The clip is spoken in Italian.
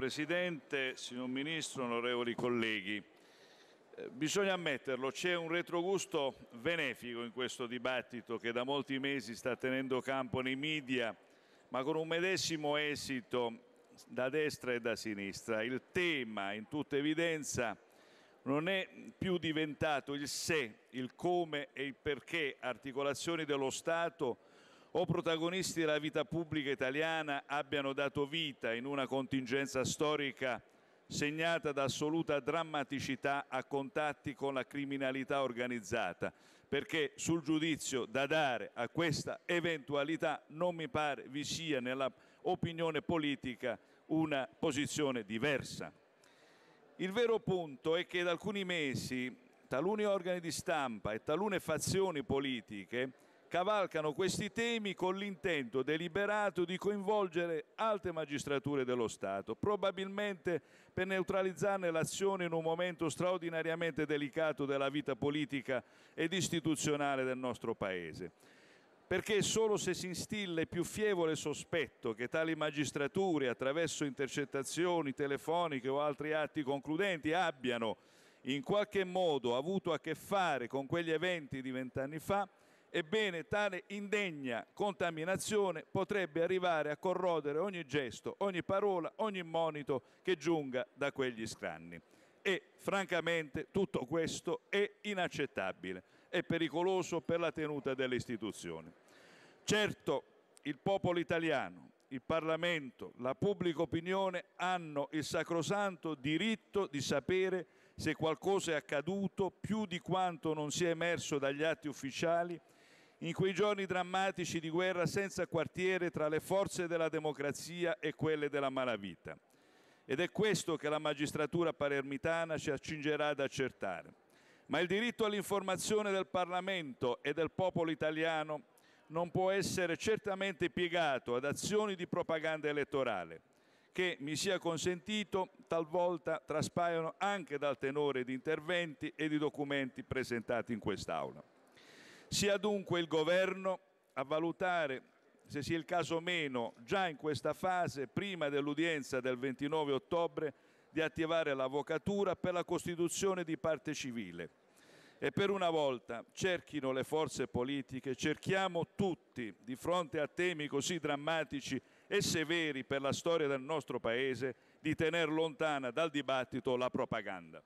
Presidente, signor Ministro, onorevoli colleghi. Eh, bisogna ammetterlo, c'è un retrogusto benefico in questo dibattito che da molti mesi sta tenendo campo nei media, ma con un medesimo esito da destra e da sinistra. Il tema, in tutta evidenza, non è più diventato il se, il come e il perché articolazioni dello Stato o protagonisti della vita pubblica italiana abbiano dato vita in una contingenza storica segnata da assoluta drammaticità a contatti con la criminalità organizzata, perché sul giudizio da dare a questa eventualità non mi pare vi sia nella opinione politica una posizione diversa. Il vero punto è che da alcuni mesi taluni organi di stampa e talune fazioni politiche cavalcano questi temi con l'intento deliberato di coinvolgere altre magistrature dello Stato, probabilmente per neutralizzarne l'azione in un momento straordinariamente delicato della vita politica ed istituzionale del nostro Paese. Perché solo se si instilla il più fievole sospetto che tali magistrature, attraverso intercettazioni telefoniche o altri atti concludenti, abbiano in qualche modo avuto a che fare con quegli eventi di vent'anni fa, Ebbene, tale indegna contaminazione potrebbe arrivare a corrodere ogni gesto, ogni parola, ogni monito che giunga da quegli scranni. E francamente tutto questo è inaccettabile, è pericoloso per la tenuta delle istituzioni. Certo, il popolo italiano, il Parlamento, la pubblica opinione hanno il sacrosanto diritto di sapere se qualcosa è accaduto più di quanto non sia emerso dagli atti ufficiali in quei giorni drammatici di guerra senza quartiere tra le forze della democrazia e quelle della malavita. Ed è questo che la magistratura palermitana ci accingerà ad accertare. Ma il diritto all'informazione del Parlamento e del popolo italiano non può essere certamente piegato ad azioni di propaganda elettorale, che, mi sia consentito, talvolta traspaiono anche dal tenore di interventi e di documenti presentati in quest'Aula. Sia dunque il Governo a valutare se sia il caso o meno, già in questa fase, prima dell'udienza del 29 ottobre, di attivare l'avvocatura per la costituzione di parte civile. E per una volta cerchino le forze politiche, cerchiamo tutti, di fronte a temi così drammatici e severi per la storia del nostro Paese, di tenere lontana dal dibattito la propaganda.